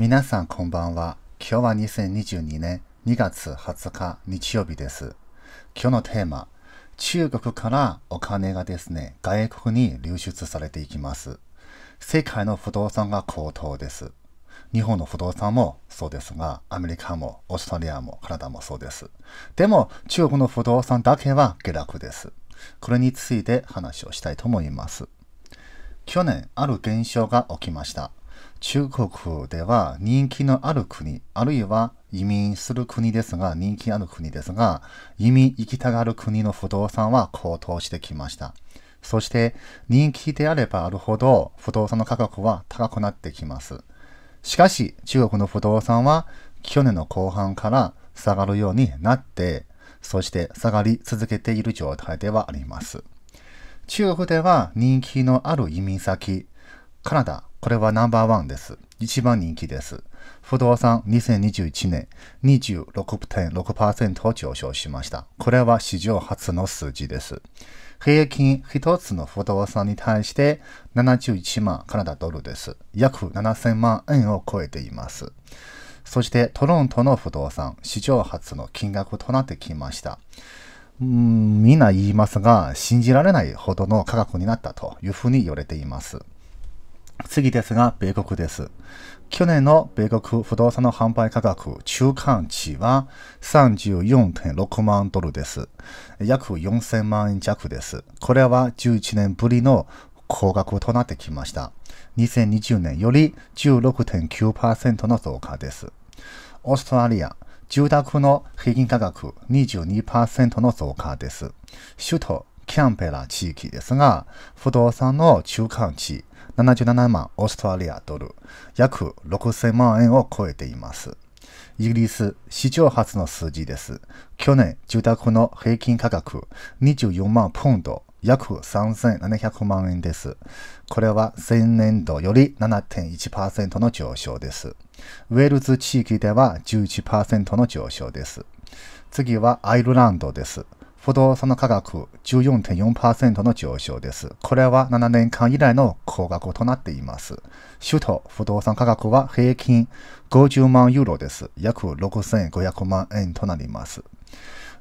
皆さんこんばんは。今日は2022年2月20日日曜日です。今日のテーマ、中国からお金がですね、外国に流出されていきます。世界の不動産が高騰です。日本の不動産もそうですが、アメリカもオーストラリアもカナダもそうです。でも中国の不動産だけは下落です。これについて話をしたいと思います。去年、ある現象が起きました。中国では人気のある国、あるいは移民する国ですが、人気ある国ですが、移民行きたがる国の不動産は高騰してきました。そして人気であればあるほど不動産の価格は高くなってきます。しかし中国の不動産は去年の後半から下がるようになって、そして下がり続けている状態ではあります。中国では人気のある移民先、カナダ、これはナンバーワンです。一番人気です。不動産2021年26.6%上昇しました。これは史上初の数字です。平均一つの不動産に対して71万カナダドルです。約7000万円を超えています。そしてトロントの不動産、史上初の金額となってきました。ん、みんな言いますが、信じられないほどの価格になったというふうに言われています。次ですが、米国です。去年の米国不動産の販売価格、中間値は34.6万ドルです。約4000万円弱です。これは11年ぶりの高額となってきました。2020年より16.9%の増加です。オーストラリア、住宅の平均価格22%の増加です。首都キャンペラ地域ですが、不動産の中間値77万オーストラリアドル、約6000万円を超えています。イギリス史上初の数字です。去年、住宅の平均価格24万ポンド、約3700万円です。これは前年度より7.1%の上昇です。ウェールズ地域では11%の上昇です。次はアイルランドです。不動産の価格14.4%の上昇です。これは7年間以来の高額となっています。首都不動産価格は平均50万ユーロです。約6500万円となります。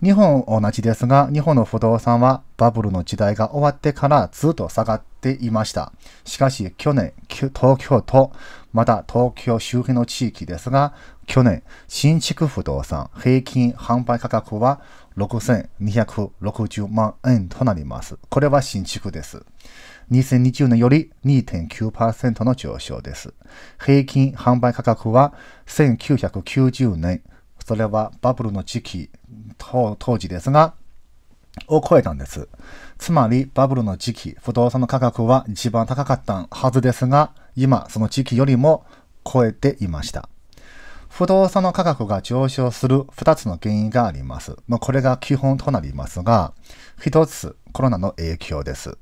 日本同じですが、日本の不動産はバブルの時代が終わってからずっと下がっていました。しかし去年、東京都また東京周辺の地域ですが、去年、新築不動産平均販売価格は6260万円となります。これは新築です。2020年より2.9%の上昇です。平均販売価格は1990年、それはバブルの時期、当時ですが、を超えたんです。つまりバブルの時期、不動産の価格は一番高かったはずですが、今その時期よりも超えていました。不動産の価格が上昇する2つの原因があります。まあ、これが基本となりますが、1つ、コロナの影響です。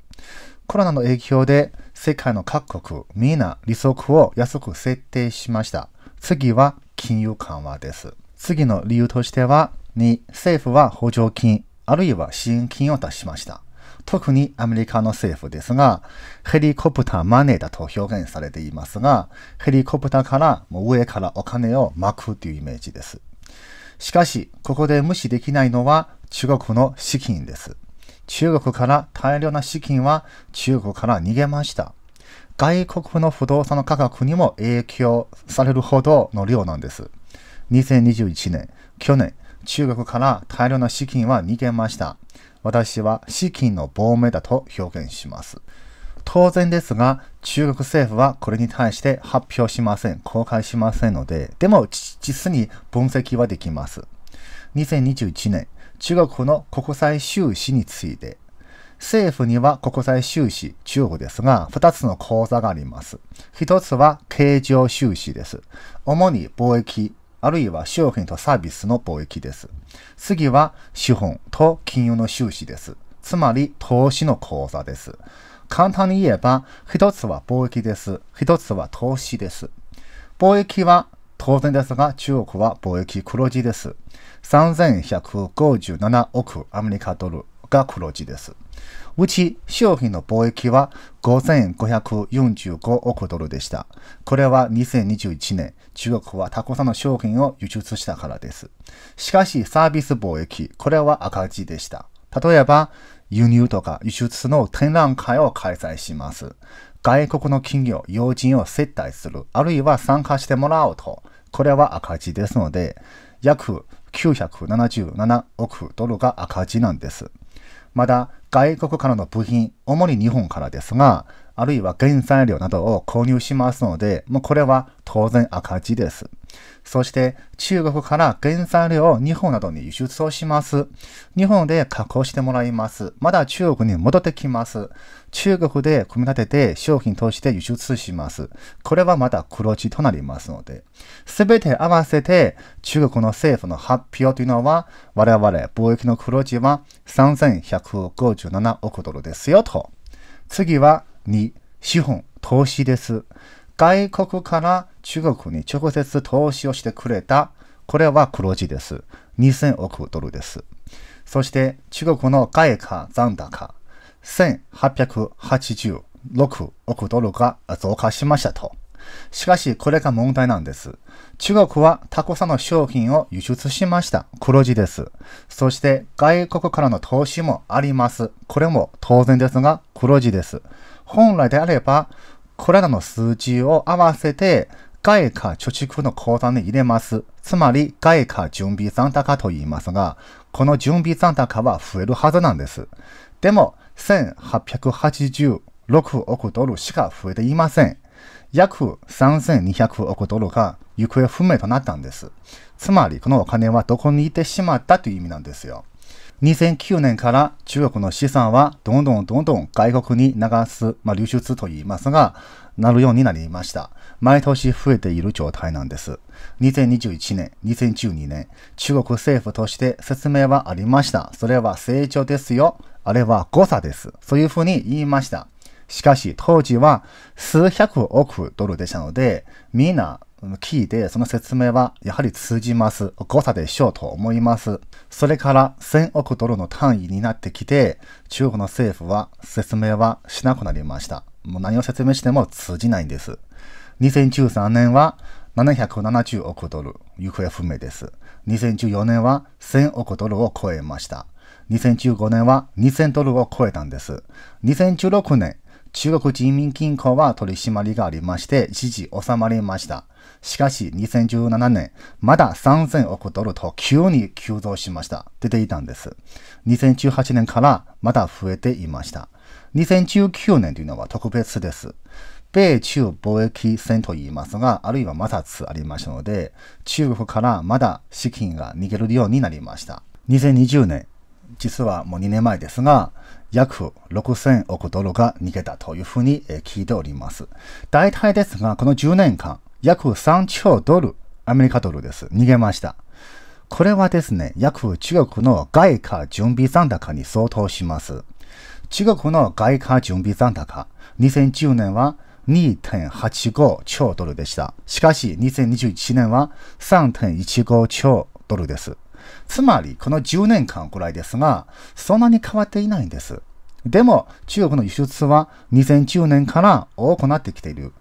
コロナの影響で世界の各国、みんな利息を安く設定しました。次は金融緩和です。次の理由としては、2、政府は補助金、あるいは支援金を出しました。特にアメリカの政府ですが、ヘリコプターマネーだと表現されていますが、ヘリコプターからもう上からお金を巻くというイメージです。しかし、ここで無視できないのは中国の資金です。中国から大量な資金は中国から逃げました。外国の不動産の価格にも影響されるほどの量なんです。2021年、去年、中国から大量な資金は逃げました。私は資金の亡命だと表現します。当然ですが、中国政府はこれに対して発表しません、公開しませんので、でも実に分析はできます。2021年、中国の国際収支について、政府には国際収支、中国ですが、2つの口座があります。1つは経常収支です。主に貿易、あるいは商品とサービスの貿易です。次は資本と金融の収支です。つまり投資の口座です。簡単に言えば、一つは貿易です。一つは投資です。貿易は当然ですが、中国は貿易黒字です。3157億アメリカドルが黒字です。うち商品の貿易は5545億ドルでした。これは2021年、中国はたくさんの商品を輸出したからです。しかしサービス貿易、これは赤字でした。例えば、輸入とか輸出の展覧会を開催します。外国の企業、要人を接待する、あるいは参加してもらおうと、これは赤字ですので、約977億ドルが赤字なんです。また外国からの部品、主に日本からですが、あるいは原材料などを購入しますので、もうこれは当然赤字です。そして中国から原材料を日本などに輸出をします。日本で加工してもらいます。まだ中国に戻ってきます。中国で組み立てて商品として輸出します。これはまた黒字となりますので、すべて合わせて中国の政府の発表というのは、我々貿易の黒字は3157億ドルですよと。次は2、資本、投資です。外国から中国に直接投資をしてくれた、これは黒字です。2000億ドルです。そして中国の外貨残高、1886億ドルが増加しましたと。しかし、これが問題なんです。中国はたくさんの商品を輸出しました。黒字です。そして、外国からの投資もあります。これも当然ですが、黒字です。本来であれば、これらの数字を合わせて、外貨貯蓄の口座に入れます。つまり、外貨準備残高と言いますが、この準備残高は増えるはずなんです。でも、1886億ドルしか増えていません。約3200億ドルが行方不明となったんです。つまり、このお金はどこにいてしまったという意味なんですよ。2009年から中国の資産はどんどんどんどん外国に流す、まあ、流出と言いますが、なるようになりました。毎年増えている状態なんです。2021年、2012年、中国政府として説明はありました。それは成長ですよ。あれは誤差です。そういうふうに言いました。しかし当時は数百億ドルでしたので、みんな聞いてその説明はやはり通じます。誤差でしょうと思います。それから1000億ドルの単位になってきて、中国の政府は説明はしなくなりました。もう何を説明しても通じないんです。2013年は770億ドル、行方不明です。2014年は1000億ドルを超えました。2015年は2000ドルを超えたんです。2016年、中国人民銀行は取り締まりがありまして、一時収まりました。しかし、2017年、まだ3000億ドルと急に急増しました。出ていたんです。2018年からまだ増えていました。2019年というのは特別です。米中貿易戦と言いますが、あるいは摩擦ありましたので、中国からまだ資金が逃げるようになりました。2020年、実はもう2年前ですが、約6000億ドルが逃げたというふうに聞いております。大体ですが、この10年間、約3兆ドル、アメリカドルです。逃げました。これはですね、約中国の外貨準備残高に相当します。中国の外貨準備残高、2010年は2.85兆ドルでした。しかし、2021年は3.15兆ドルです。つまり、この10年間くらいですが、そんなに変わっていないんです。でも、中国の輸出は2010年から多くなってきている。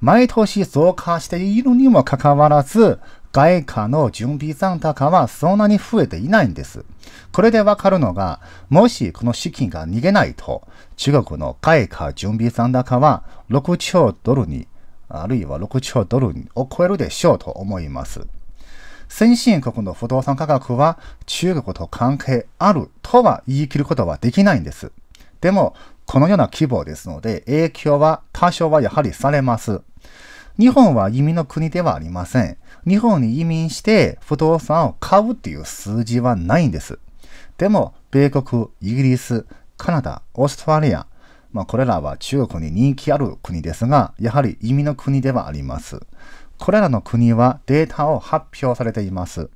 毎年増加しているにもかかわらず、外貨の準備残高はそんなに増えていないんです。これでわかるのが、もしこの資金が逃げないと、中国の外貨準備残高は6兆ドルに、あるいは6兆ドルを超えるでしょうと思います。先進国の不動産価格は中国と関係あるとは言い切ることはできないんです。でも、このような規模ですので、影響は多少はやはりされます。日本は移民の国ではありません。日本に移民して不動産を買うっていう数字はないんです。でも、米国、イギリス、カナダ、オーストラリア、まあ、これらは中国に人気ある国ですが、やはり移民の国ではあります。これらの国はデータを発表されています。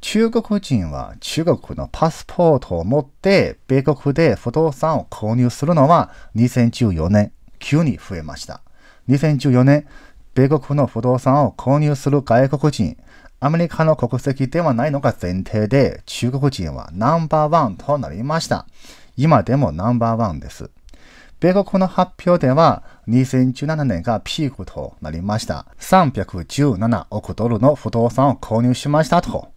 中国人は中国のパスポートを持って米国で不動産を購入するのは2014年急に増えました。2014年、米国の不動産を購入する外国人、アメリカの国籍ではないのが前提で中国人はナンバーワンとなりました。今でもナンバーワンです。米国の発表では、2017年がピークとなりました。317億ドルの不動産を購入しましたと。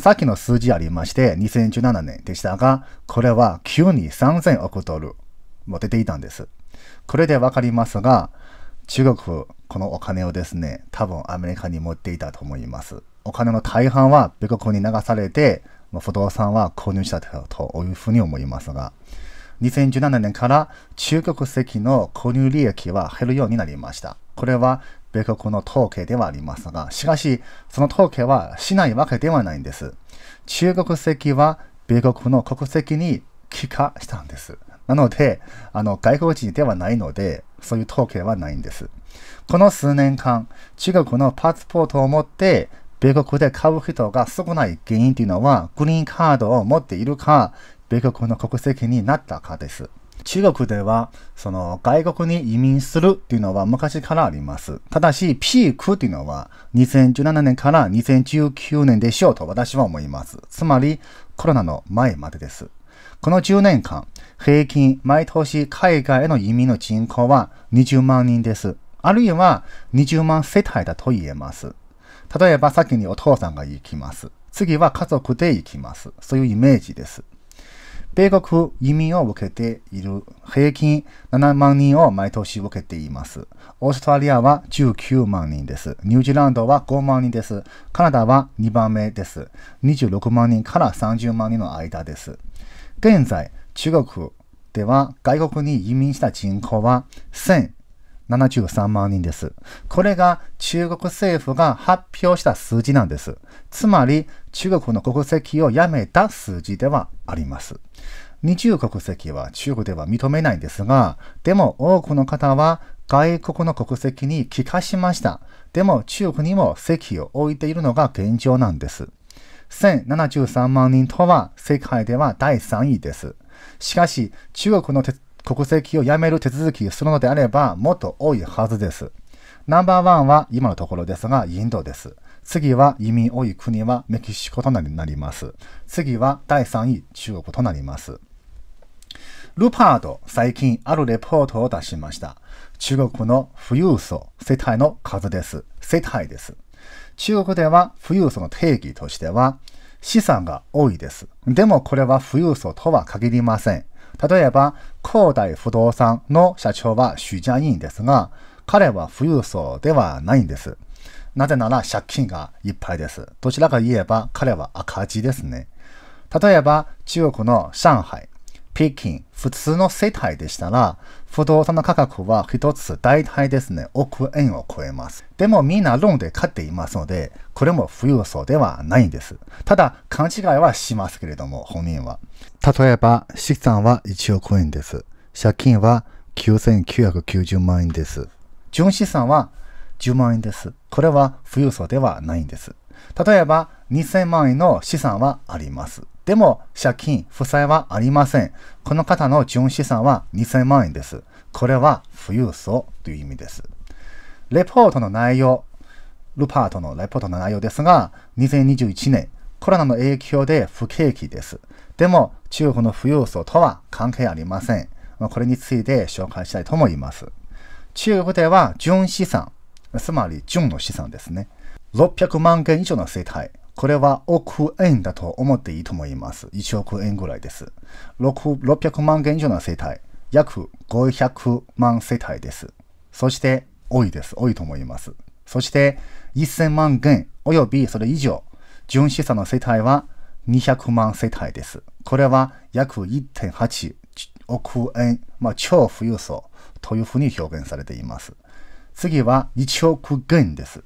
さっきの数字ありまして、2017年でしたが、これは急に3000億ドルも出ていたんです。これでわかりますが、中国、このお金をですね、多分アメリカに持っていたと思います。お金の大半は米国に流されて、不動産は購入したというふうに思いますが、2017年から中国籍の購入利益は減るようになりました。これは米国の統計ではありますが、しかし、その統計はしないわけではないんです。中国籍は米国の国籍に帰化したんです。なので、あの、外国人ではないので、そういう統計はないんです。この数年間、中国のパスポートを持って、米国で買う人が少ない原因というのは、グリーンカードを持っているか、米国の国籍になったかです。中国では、その外国に移民するっていうのは昔からあります。ただし、ピークっていうのは2017年から2019年でしょうと私は思います。つまり、コロナの前までです。この10年間、平均毎年海外への移民の人口は20万人です。あるいは20万世帯だと言えます。例えば先にお父さんが行きます。次は家族で行きます。そういうイメージです。米国移民を受けている平均7万人を毎年受けています。オーストラリアは19万人です。ニュージーランドは5万人です。カナダは2番目です。26万人から30万人の間です。現在、中国では外国に移民した人口は1000 73万人です。これが中国政府が発表した数字なんです。つまり、中国の国籍を辞めた数字ではあります。二重国籍は中国では認めないんですが、でも多くの方は外国の国籍に帰化しました。でも中国にも籍を置いているのが現状なんです。1073万人とは世界では第3位です。しかし、中国の国籍を辞める手続きするのであれば、もっと多いはずです。ナンバーワンは今のところですが、インドです。次は移民多い国はメキシコとなります。次は第3位、中国となります。ルパード、最近あるレポートを出しました。中国の富裕層、世帯の数です。世帯です。中国では富裕層の定義としては、資産が多いです。でもこれは富裕層とは限りません。例えば、恒大不動産の社長は主ジ員ですが、彼は富裕層ではないんです。なぜなら借金がいっぱいです。どちらか言えば彼は赤字ですね。例えば、中国の上海。北京、普通の世帯でしたら、不動産の価格は一つ大体ですね、億円を超えます。でもみんなローンで買っていますので、これも富裕層ではないんです。ただ、勘違いはしますけれども、本人は。例えば、資産は1億円です。借金は9990万円です。純資産は10万円です。これは富裕層ではないんです。例えば、2000万円の資産はあります。でも借金、負債はありません。この方の純資産は2000万円です。これは富裕層という意味です。レポートの内容、ルパートのレポートの内容ですが、2021年、コロナの影響で不景気です。でも、中国の富裕層とは関係ありません。これについて紹介したいと思います。中国では純資産、つまり純の資産ですね。600万件以上の生態。これは億円だと思っていいと思います。1億円ぐらいです。600万件以上の世帯。約500万世帯です。そして、多いです。多いと思います。そして、1000万元及びそれ以上、純資産の世帯は200万世帯です。これは約1.8億円、まあ、超富裕層というふうに表現されています。次は1億元です。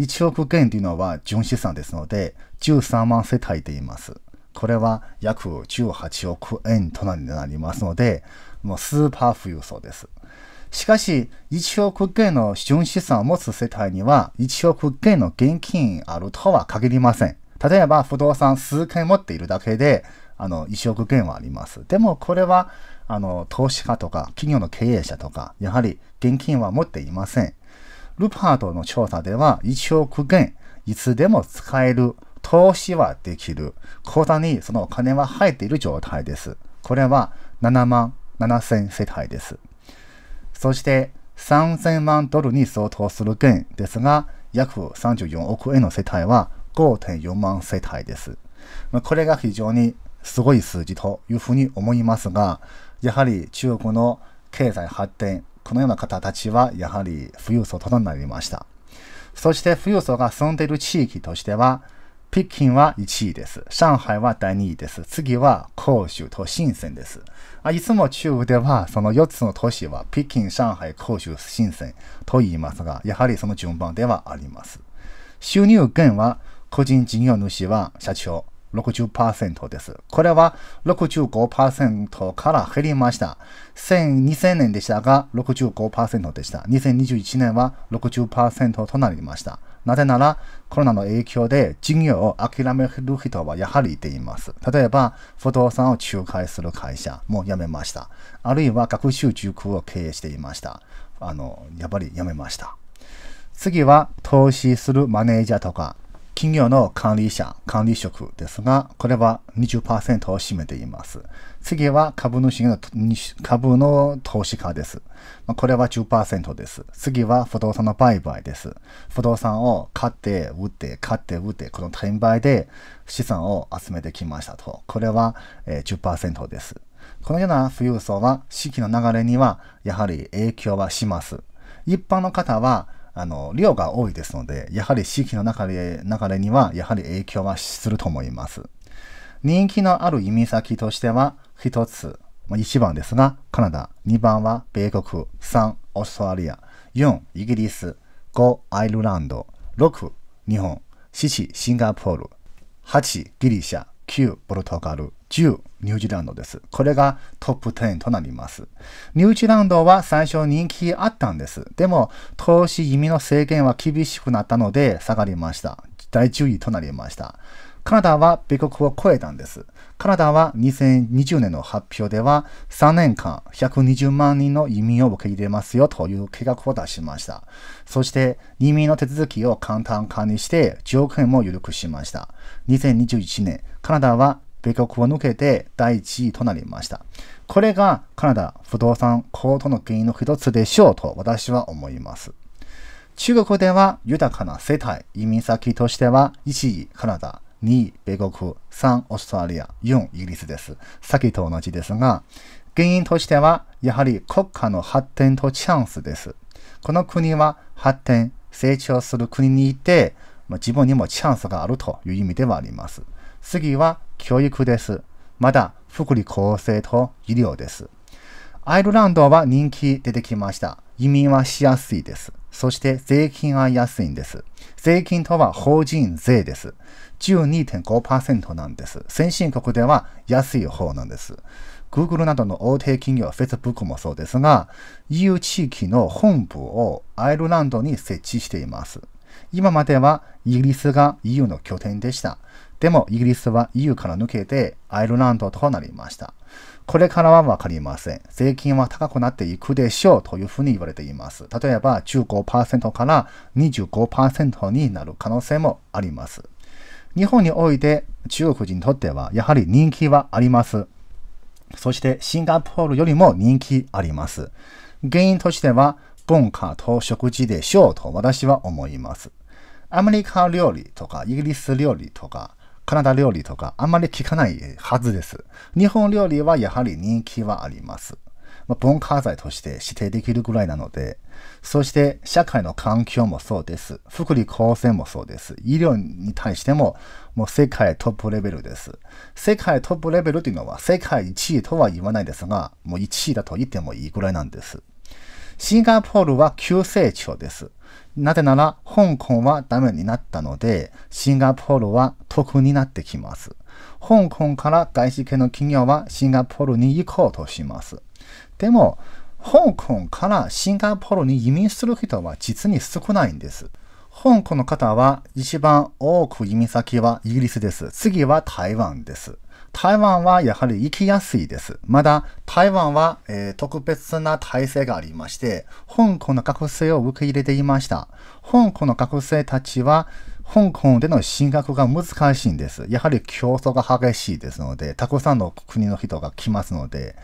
1億元というのは純資産ですので、13万世帯でいます。これは約18億円となりますので、もうスーパー富裕層です。しかし、1億元の純資産を持つ世帯には、1億元の現金あるとは限りません。例えば、不動産数件持っているだけで、あの、1億元はあります。でも、これは、あの、投資家とか、企業の経営者とか、やはり現金は持っていません。ルパートの調査では1億元いつでも使える、投資はできる、口座にそのお金は入っている状態です。これは7万7000世帯です。そして3000万ドルに相当する元ですが、約34億円の世帯は5.4万世帯です。これが非常にすごい数字というふうに思いますが、やはり中国の経済発展、このような方たちはやはり富裕層となりました。そして富裕層が住んでいる地域としては、北京は1位です。上海は第2位です。次は広州と深圳です。あいつも中国ではその4つの都市は北京、上海、広州、深圳と言いますが、やはりその順番ではあります。収入源は個人事業主は社長、60%です。これは65%から減りました。2000年でしたが65%でした。2021年は60%となりました。なぜなら、コロナの影響で事業を諦める人はやはりいています。例えば、不動産を仲介する会社も辞めました。あるいは学習塾を経営していました。あの、やっぱり辞めました。次は、投資するマネージャーとか、企業の管理者、管理職ですが、これは20%を占めています。次は株主の株の投資家です。これは10%です。次は不動産の売買です。不動産を買って売って、買って売って、この転売で資産を集めてきましたと。これは10%です。このような富裕層は、資金の流れにはやはり影響はします。一般の方は、あの、量が多いですので、やはり地域の中で、流れには、やはり影響はすると思います。人気のある移民先としては、一つ、ま1番ですが、カナダ、2番は米国、3、オーストラリア、4、イギリス、5、アイルランド、6、日本、7、シンガポール、8、ギリシャ、9、ポルトガル、10、ニュージーランドです。これがトップ10となります。ニュージーランドは最初人気あったんです。でも、投資移民の制限は厳しくなったので下がりました。第10位となりました。カナダは米国を超えたんです。カナダは2020年の発表では3年間120万人の移民を受け入れますよという計画を出しました。そして移民の手続きを簡単化にして条件も緩くしました。2021年、カナダは米国を抜けて第1位となりました。これがカナダ不動産高騰の原因の一つでしょうと私は思います。中国では豊かな世帯、移民先としては1位カナダ、2位米国、3オーストラリア、4イギリスです。先と同じですが、原因としてはやはり国家の発展とチャンスです。この国は発展、成長する国にいて、まあ、自分にもチャンスがあるという意味ではあります。次は教育です。まだ福利厚生と医療です。アイルランドは人気出てきました。移民はしやすいです。そして税金は安いんです。税金とは法人税です。12.5%なんです。先進国では安い方なんです。Google などの大手企業、Facebook もそうですが、EU 地域の本部をアイルランドに設置しています。今まではイギリスが EU の拠点でした。でもイギリスは EU から抜けてアイルランドとなりました。これからはわかりません。税金は高くなっていくでしょうというふうに言われています。例えば15%から25%になる可能性もあります。日本において中国人にとってはやはり人気はあります。そしてシンガポールよりも人気あります。原因としては文化と食事でしょうと私は思います。アメリカ料理とかイギリス料理とかカナダ料理とかあんまり聞かないはずです。日本料理はやはり人気はあります。まあ、文化財として指定できるぐらいなので、そして社会の環境もそうです。福利厚生もそうです。医療に対しても、もう世界トップレベルです。世界トップレベルというのは世界1位とは言わないですが、もう1位だと言ってもいいぐらいなんです。シンガポールは急成長です。なぜなら、香港はダメになったので、シンガポールは得になってきます。香港から外資系の企業はシンガポールに行こうとします。でも、香港からシンガポールに移民する人は実に少ないんです。香港の方は一番多く移民先はイギリスです。次は台湾です。台湾はやはり行きやすいです。まだ台湾は、えー、特別な体制がありまして、香港の学生を受け入れていました。香港の学生たちは、香港での進学が難しいんです。やはり競争が激しいですので、たくさんの国の人が来ますので、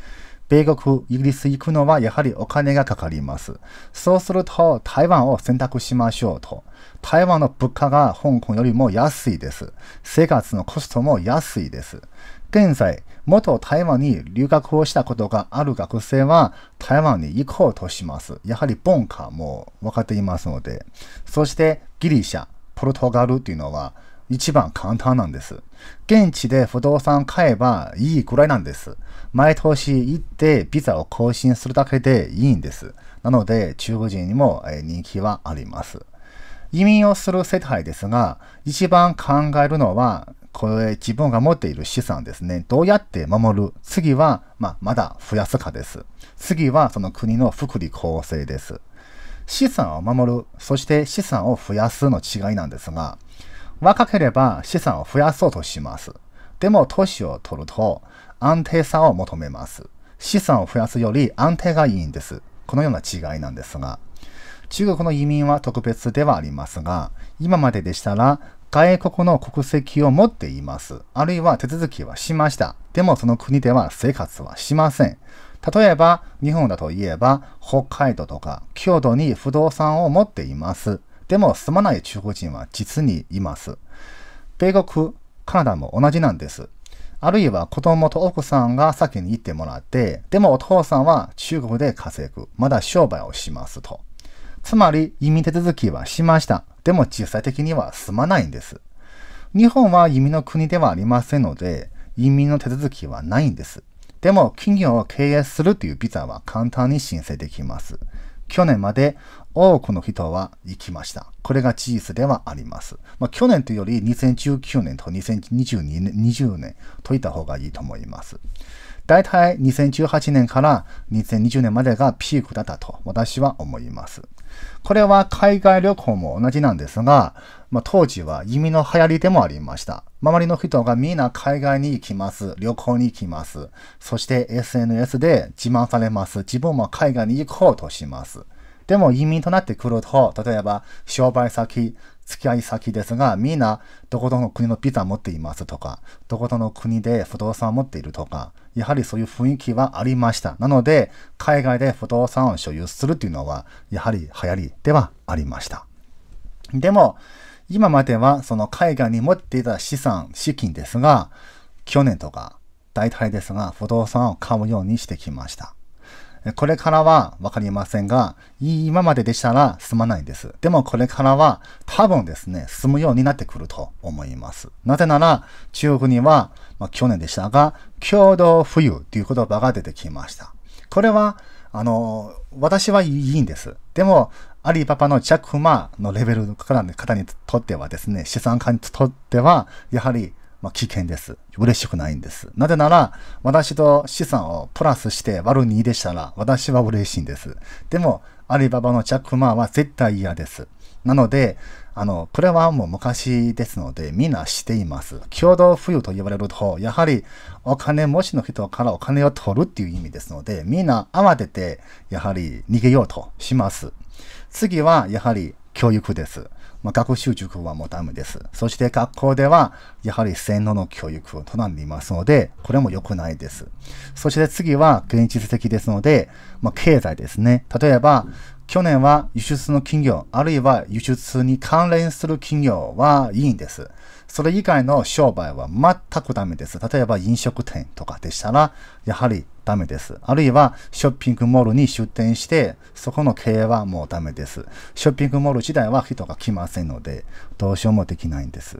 米国、イギリス行くのはやはりお金がかかります。そうすると台湾を選択しましょうと。台湾の物価が香港よりも安いです。生活のコストも安いです。現在、元台湾に留学をしたことがある学生は台湾に行こうとします。やはり文化も分かっていますので。そしてギリシャ、ポルトガルというのは一番簡単なんです。現地で不動産買えばいいくらいなんです。毎年行ってビザを更新するだけでいいんです。なので中国人にも人気はあります。移民をする世帯ですが、一番考えるのはこれ自分が持っている資産ですね、どうやって守る次は、まあ、まだ増やすかです。次はその国の福利厚生です。資産を守る、そして資産を増やすの違いなんですが、若ければ資産を増やそうとします。でも年を取ると安定さを求めます。資産を増やすより安定がいいんです。このような違いなんですが、中国の移民は特別ではありますが、今まででしたら外国の国籍を持っています。あるいは手続きはしました。でもその国では生活はしません。例えば、日本だといえば、北海道とか京都に不動産を持っています。でも住まない中国人は実にいます。米国、カナダも同じなんです。あるいは子供と奥さんが先に行ってもらって、でもお父さんは中国で稼ぐ。まだ商売をしますと。つまり移民手続きはしました。でも実際的には済まないんです。日本は移民の国ではありませんので、移民の手続きはないんです。でも企業を経営するというビザは簡単に申請できます。去年まで多くの人は行きました。これが事実ではあります。まあ、去年というより2019年と2 0 2年0年といった方がいいと思います。大体2018年から2020年までがピークだったと私は思います。これは海外旅行も同じなんですが、まあ、当時は民の流行りでもありました。周りの人がみんな海外に行きます。旅行に行きます。そして SNS で自慢されます。自分も海外に行こうとします。でも移民となってくると、例えば商売先、付き合い先ですが、みんな、どことの国のビザ持っていますとか、どことの国で不動産持っているとか、やはりそういう雰囲気はありました。なので、海外で不動産を所有するというのは、やはり流行りではありました。でも、今まではその海外に持っていた資産、資金ですが、去年とか、大体ですが、不動産を買うようにしてきました。これからはわかりませんが、今まででしたら済まないんです。でもこれからは多分ですね、済むようになってくると思います。なぜなら、中国には、まあ、去年でしたが、共同富裕という言葉が出てきました。これは、あの、私はいいんです。でも、アリパパのジャックマのレベルからの方にとってはですね、資産家にとっては、やはりまあ、危険です。嬉しくないんです。なぜなら、私と資産をプラスして割る2でしたら、私は嬉しいんです。でも、アリババのジャックマーは絶対嫌です。なので、あの、これはもう昔ですので、みんなしています。共同富裕と言われると、やはりお金持ちの人からお金を取るっていう意味ですので、みんな慌てて、やはり逃げようとします。次は、やはり教育です。まあ、学習塾はもうダメです。そして学校では、やはり洗脳の教育となりますので、これも良くないです。そして次は現実的ですので、まあ、経済ですね。例えば、去年は輸出の企業、あるいは輸出に関連する企業はいいんです。それ以外の商売は全くダメです。例えば飲食店とかでしたら、やはりダメです。あるいはショッピングモールに出店して、そこの経営はもうダメです。ショッピングモール自体は人が来ませんので、どうしようもできないんです。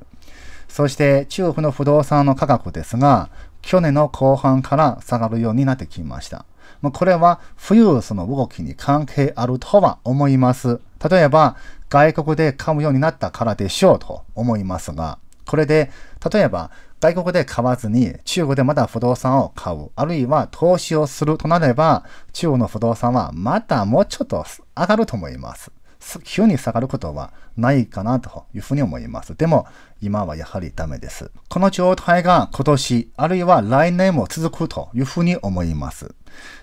そして中国の不動産の価格ですが、去年の後半から下がるようになってきました。これは富裕層の動きに関係あるとは思います。例えば、外国で買うようになったからでしょうと思いますが、これで、例えば外国で買わずに中国でまだ不動産を買う、あるいは投資をするとなれば、中国の不動産はまたもうちょっと上がると思います。急に下がることはないかなというふうに思います。でも今はやはりダメです。この状態が今年あるいは来年も続くというふうに思います。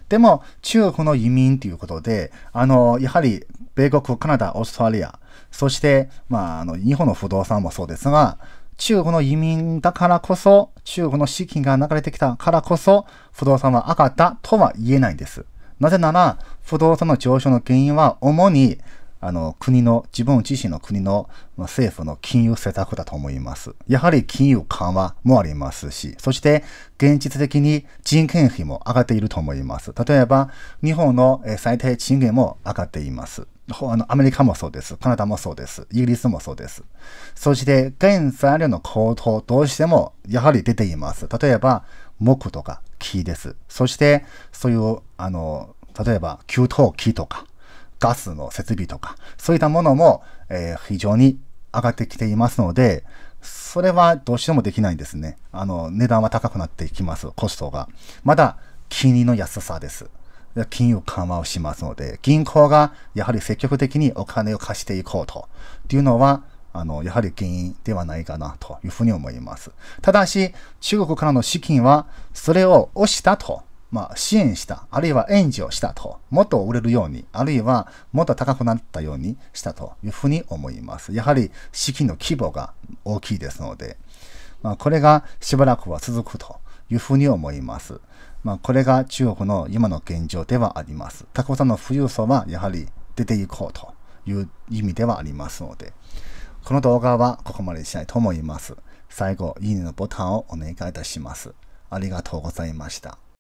でも中国の移民ということで、あの、やはり米国、カナダ、オーストラリア、そして、まあ、あの、日本の不動産もそうですが、中国の移民だからこそ、中国の資金が流れてきたからこそ、不動産は上がったとは言えないんです。なぜなら、不動産の上昇の原因は主にあの、国の、自分自身の国の、ま政府の金融政策だと思います。やはり金融緩和もありますし、そして現実的に人件費も上がっていると思います。例えば、日本の最低賃金も上がっています。あのアメリカもそうです。カナダもそうです。イギリスもそうです。そして、原材料の高騰、どうしてもやはり出ています。例えば、木とか木です。そして、そういう、あの、例えば、給湯器とか、ガスの設備とか、そういったものも、えー、非常に上がってきていますので、それはどうしてもできないんですね。あの、値段は高くなっていきます、コストが。まだ、金利の安さです。金融緩和をしますので、銀行がやはり積極的にお金を貸していこうと、っていうのは、あの、やはり原因ではないかなというふうに思います。ただし、中国からの資金は、それを押したとまあ、支援した、あるいは援助をしたと、もっと売れるように、あるいはもっと高くなったようにしたというふうに思います。やはり資金の規模が大きいですので、まあ、これがしばらくは続くというふうに思います。まあ、これが中国の今の現状ではあります。た尾さんの富裕層はやはり出ていこうという意味ではありますので、この動画はここまでにしたいと思います。最後、いいねのボタンをお願いいたします。ありがとうございました。